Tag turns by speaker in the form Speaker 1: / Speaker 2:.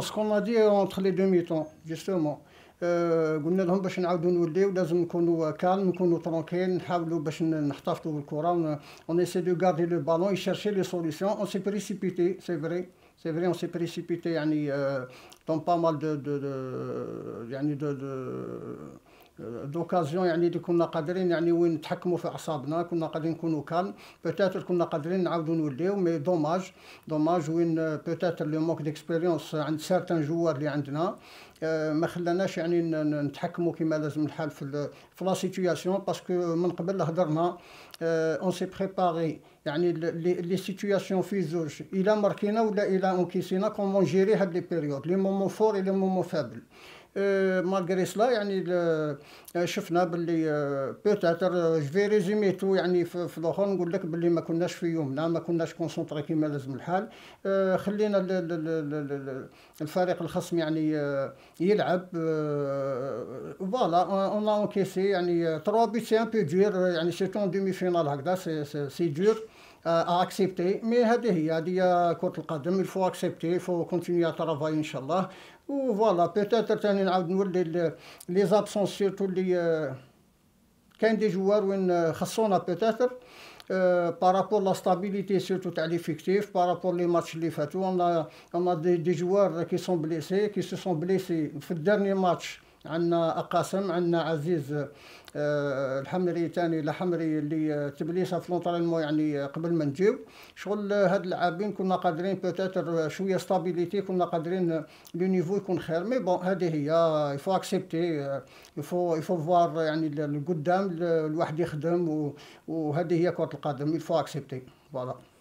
Speaker 1: ce qu'on a dit entre les demi-temps, justement, euh, tranquille, on essaie de garder le ballon et chercher les solutions. On s'est précipité, c'est vrai, c'est vrai, on s'est précipité euh, dans pas mal de دوكازيون يعني اللي كنا قادرين يعني وين نتحكموا في اعصابنا كنا قادرين نكونوا كان بوتيتر كنا قادرين نعاودوا نوليو مي دوماج دوماج وين بوتيتر لو موك ديكسبيريونس عند سارتان جوار اللي عندنا آه، ما خلاناش يعني نتحكموا كما لازم الحال في في لا سيتوياسيون باسكو من قبل هضرنا اون سي بريباري يعني لي سيتوياسيون في زوج الى ماركينا ولا الى اونكيسينا كومون جيري هاد لي بيريود لي مومون فور لي مومون فابل آه، مالغري سلا يعني آه، شفنا باللي بوتاتر جفي تو يعني في الاخر نقول لك باللي ما كناش في يومنا ما كناش كونسونتري كيما لازم الحال آه، خلينا الفريق الخصم يعني يلعب فوالا اون اونكيسي يعني تروا بيت سي ان بو دور يعني سي تون دومي فينال هكذا سي سي دور ا accepter. Mais هذه هي هذه كرة القدم الفو اكسبتي فو كونتينيو ترافاي ان شاء الله و فوالا بيتاتر تاني نعاود نولي لي زابسونس سيرتو لي كاين دي جوار وين خصونا بيتاتر بارابور لا ستابيليتي سيرتو تاع لي فيكتيف بارابور لي ماتش لي فاتو انا انا دي, جوار كي سون بليسي كي سي سون بليسي في الدرني ماتش عندنا أقاسم عندنا عزيز آه، الحمري تاني الحمري اللي آه، تبليسه في لونطرينمون يعني قبل ما نجيو شغل آه، هاد اللاعبين كنا قادرين بوتيتر شويه ستابيليتي كنا قادرين لو نيفو يكون خير مي بون هذه هي يفو اكسبتي يفو يفو فوار يعني القدام الواحد يخدم وهذه هي كره القدم يفو اكسبتي فوالا